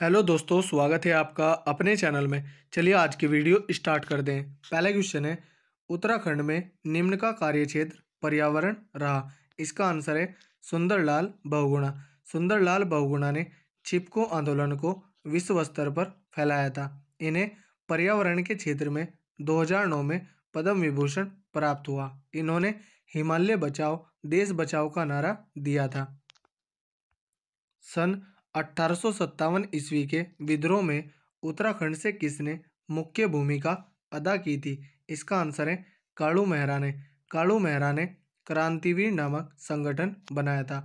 hello दोस्तों स्वागत है आपका अपने चैनल में चलिए आज की वीडियो स्टार्ट कर दें पहला क्वेश्चन है उत्तराखंड में निम्न का कार्य क्षेत्र पर्यावरण रहा इसका आंसर है सुंदरलाल बहुगुणा सुंदरलाल बहुगुणा ने छिपको आंदोलन को विश्व स्तर पर फैलाया था इन्हें पर्यावरण के क्षेत्र में दो में पद्म विभूषण प्राप्त हुआ इन्होंने हिमालय बचाओ देश बचाओ का नारा दिया था सन अठारह ईस्वी के विद्रोह में उत्तराखंड से किसने मुख्य भूमिका अदा की थी इसका आंसर है कालू मेहरा ने कालू मेहरा ने क्रांतिवीर नामक संगठन बनाया था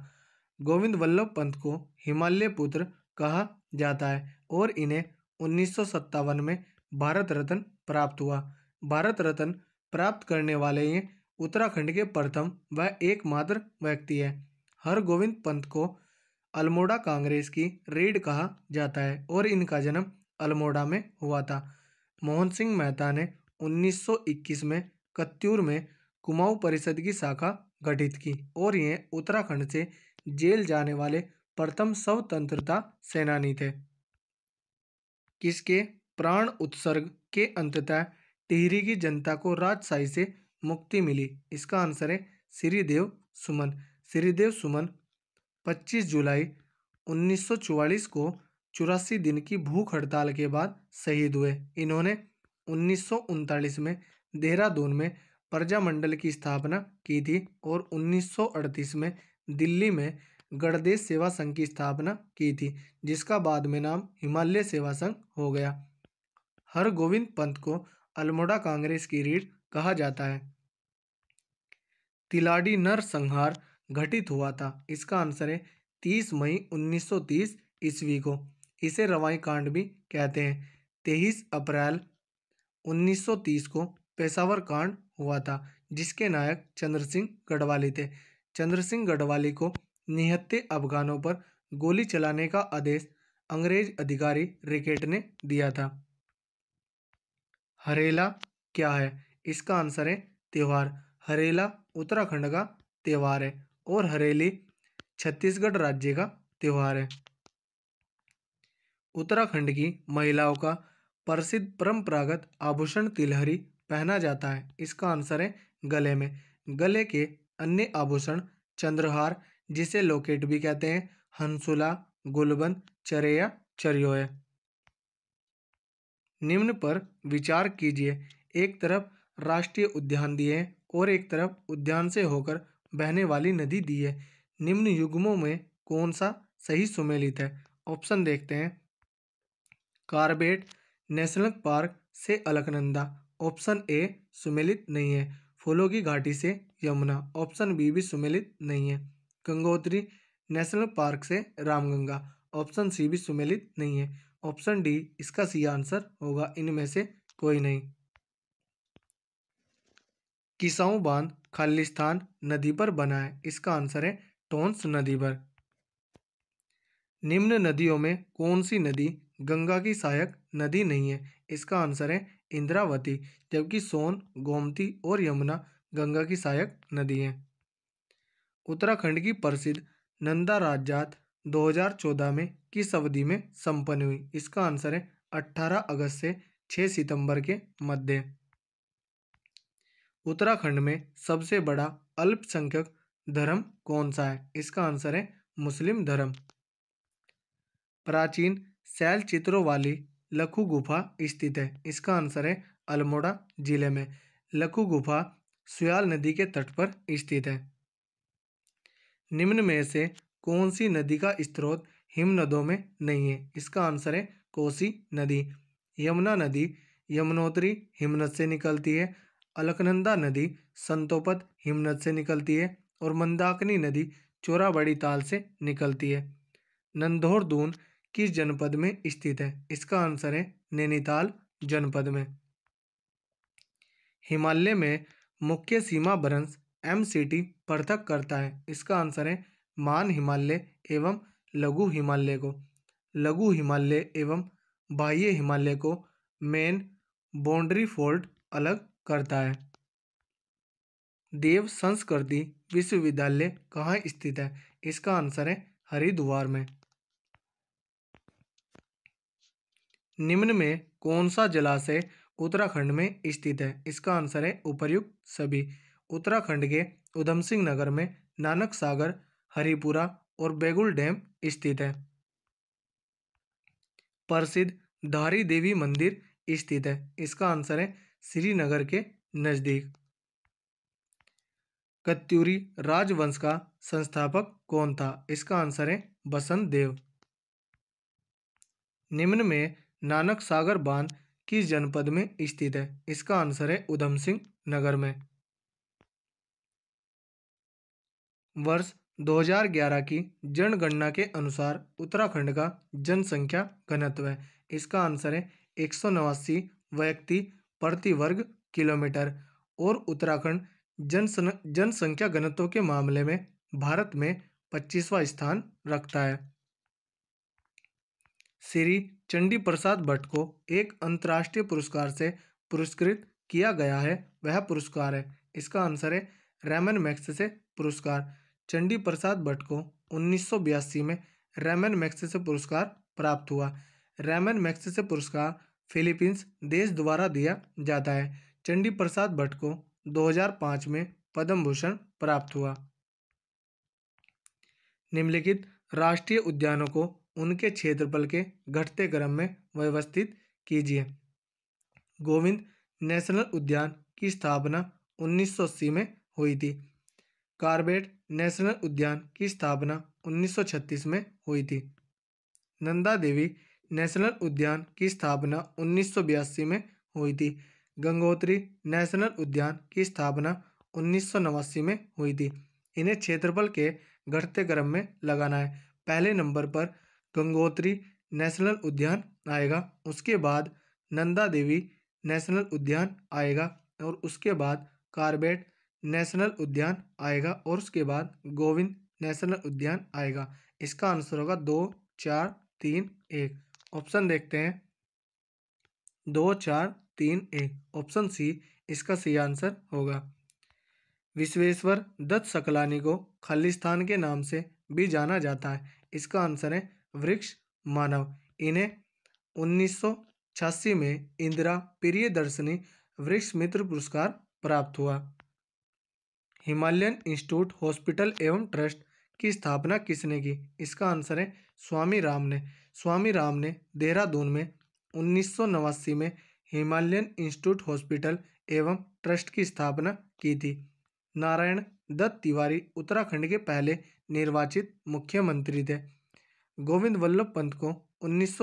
गोविंद वल्लभ पंत को हिमालय पुत्र कहा जाता है और इन्हें उन्नीस में भारत रत्न प्राप्त हुआ भारत रत्न प्राप्त करने वाले ये उत्तराखंड के प्रथम व एकमात्र व्यक्ति है हर गोविंद पंत को अल्मोड़ा कांग्रेस की रेड कहा जाता है और इनका जन्म अल्मोड़ा में हुआ था मोहन सिंह मेहता ने 1921 में कत्यूर में कुमाऊं परिषद की शाखा गठित की और ये उत्तराखंड से जेल जाने वाले प्रथम स्वतंत्रता सेनानी थे किसके प्राण उत्सर्ग के अंततः टिहरी की जनता को राजशाही से मुक्ति मिली इसका आंसर है श्रीदेव सुमन श्रीदेव सुमन 25 जुलाई 1944 को चौरासी दिन की भूख हड़ताल के बाद शहीद हुए इन्होंने उन्नीस में देहरादून में प्रजा मंडल की स्थापना की थी और 1938 में दिल्ली में गणदेश सेवा संघ की स्थापना की थी जिसका बाद में नाम हिमालय सेवा संघ हो गया हर गोविंद पंत को अल्मोड़ा कांग्रेस की रीढ़ कहा जाता है तिलाडी नरसंहार घटित हुआ था इसका आंसर है तीस मई 1930 ईस्वी को इसे रवाई कांड भी कहते हैं तेईस अप्रैल 1930 को पेशावर कांड हुआ था जिसके नायक चंद्र सिंह गढ़वाली थे चंद्र सिंह गढ़वाली को निहत्ते अफगानों पर गोली चलाने का आदेश अंग्रेज अधिकारी रिकेट ने दिया था हरेला क्या है इसका आंसर है त्यौहार हरेला उत्तराखंड का त्यौहार है और हरेली छत्तीसगढ़ राज्य का त्यौहार है उत्तराखंड की महिलाओं का प्रसिद्ध परंपरागत आभूषण तिलहरी पहना जाता है इसका आंसर है गले में गले के अन्य आभूषण चंद्रहार जिसे लोकेट भी कहते हैं हंसुला गुलबंद या चरियो है निम्न पर विचार कीजिए एक तरफ राष्ट्रीय उद्यान दिए और एक तरफ उद्यान से होकर बहने वाली नदी दी है निम्न युग्मों में कौन सा सही सुमेलित है ऑप्शन देखते हैं कार्बेट नेशनल पार्क से अलकनंदा ऑप्शन ए सुमेलित नहीं है फूलों की घाटी से यमुना ऑप्शन बी भी सुमेलित नहीं है गंगोत्री नेशनल पार्क से रामगंगा ऑप्शन सी भी सुमेलित नहीं है ऑप्शन डी इसका सी आंसर होगा इनमें से कोई नहीं किसाऊ बांध खालिस्तान नदी पर बना है इसका आंसर है टोंस नदी पर निम्न नदियों में कौन सी नदी गंगा की सहायक नदी नहीं है इसका आंसर है इंद्रावती जबकि सोन गोमती और यमुना गंगा की सहायक नदी है उत्तराखंड की प्रसिद्ध नंदा राजजात 2014 में किस अवधि में संपन्न हुई इसका आंसर है 18 अगस्त से 6 सितंबर के मध्य उत्तराखंड में सबसे बड़ा अल्पसंख्यक धर्म कौन सा है इसका आंसर है मुस्लिम धर्म प्राचीन शैल चित्रों वाली लखु गुफा स्थित है इसका आंसर है अल्मोड़ा जिले में लखु गुफा सुयाल नदी के तट पर स्थित है निम्न में से कौन सी नदी का स्त्रोत हिम नदों में नहीं है इसका आंसर है कोसी नदी यमुना नदी यमुनोत्री हिमनद से निकलती है अलकनंदा नदी संतोपत हिमनद से निकलती है और मंदाकिनी नदी चोराबड़ी ताल से निकलती है नंदोर दून किस जनपद में स्थित है इसका आंसर है नैनीताल जनपद में हिमालय में मुख्य सीमा भ्रंश एम सिटी पृथक करता है इसका आंसर है मान हिमालय एवं लघु हिमालय को लघु हिमालय एवं बाह्य हिमालय को मेन बाउंड्री फोल्ड अलग करता है देव संस्कृति विश्वविद्यालय कहाँ स्थित है इसका आंसर है हरिद्वार में निम्न में कौन सा जलाशय उत्तराखंड में स्थित है इसका आंसर है उपरयुक्त सभी उत्तराखंड के उधम सिंह नगर में नानक सागर हरिपुरा और बेगुल डैम स्थित है प्रसिद्ध धारी देवी मंदिर स्थित है इसका आंसर है श्रीनगर के नज़दीक कत्यूरी राजवंश का संस्थापक कौन था इसका आंसर है बसंत देव निम्न में नानक सागर बांध किस जनपद में स्थित है इसका आंसर है उधम सिंह नगर में वर्ष 2011 की जनगणना के अनुसार उत्तराखंड का जनसंख्या घनत्व है इसका आंसर है एक व्यक्ति प्रति वर्ग किलोमीटर और उत्तराखंड जनसन जनसंख्या घनत्व के मामले में भारत में पच्चीसवां स्थान रखता है श्री चंडी प्रसाद भट्ट को एक अंतर्राष्ट्रीय पुरस्कार से पुरस्कृत किया गया है वह पुरस्कार है इसका आंसर है रेमन मैक्स से पुरस्कार चंडी प्रसाद भट्ट को उन्नीस में रेमन मैक्स से पुरस्कार प्राप्त हुआ रेमन मैक्स से पुरस्कार फिलीपींस देश द्वारा दिया जाता है चंडी प्रसाद भट्ट को 2005 में पद्म भूषण प्राप्त हुआ निम्नलिखित राष्ट्रीय उद्यानों को उनके क्षेत्रफल के घटते क्रम में व्यवस्थित कीजिए गोविंद नेशनल उद्यान की स्थापना 1980 में हुई थी कार्बेट नेशनल उद्यान की स्थापना 1936 में हुई थी नंदा देवी नेशनल उद्यान की स्थापना उन्नीस में हुई थी गंगोत्री नेशनल उद्यान की स्थापना उन्नीस में हुई थी इन्हें क्षेत्रफल के घटते क्रम में लगाना है पहले नंबर पर गंगोत्री नेशनल उद्यान आएगा उसके बाद नंदा देवी नेशनल उद्यान आएगा और उसके बाद कार्बेट नेशनल उद्यान आएगा और उसके बाद गोविंद नेशनल उद्यान आएगा इसका आंसर होगा दो चार तीन एक ऑप्शन देखते हैं दो चार तीन एक ऑप्शन सी इसका सही आंसर होगा विश्वेश्वर दत्त सकलानी को खालिस्तान के नाम से भी जाना जाता है इसका आंसर है वृक्ष मानव इन्हें उन्नीस में इंदिरा प्रिय दर्शनी वृक्ष मित्र पुरस्कार प्राप्त हुआ हिमालयन इंस्टीट्यूट हॉस्पिटल एवं ट्रस्ट की स्थापना किसने की इसका आंसर है स्वामी राम ने स्वामी राम ने देहरादून में उन्नीस में हिमालयन इंस्टीट्यूट हॉस्पिटल एवं ट्रस्ट की स्थापना की थी नारायण दत्त तिवारी उत्तराखंड के पहले निर्वाचित मुख्यमंत्री थे गोविंद वल्लभ पंत को उन्नीस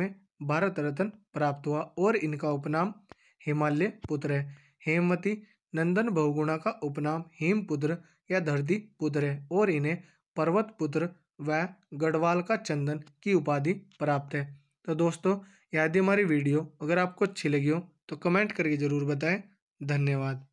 में भारत रत्न प्राप्त हुआ और इनका उपनाम हिमालय पुत्र है हेमवती नंदन बहुगुणा का उपनाम हेमपुत्र या धरती पुत्र है और इन्हें पर्वत पुत्र व गढ़वाल का चंदन की उपाधि प्राप्त है तो दोस्तों यदि हमारी वीडियो अगर आपको अच्छी लगी हो तो कमेंट करके ज़रूर बताएं धन्यवाद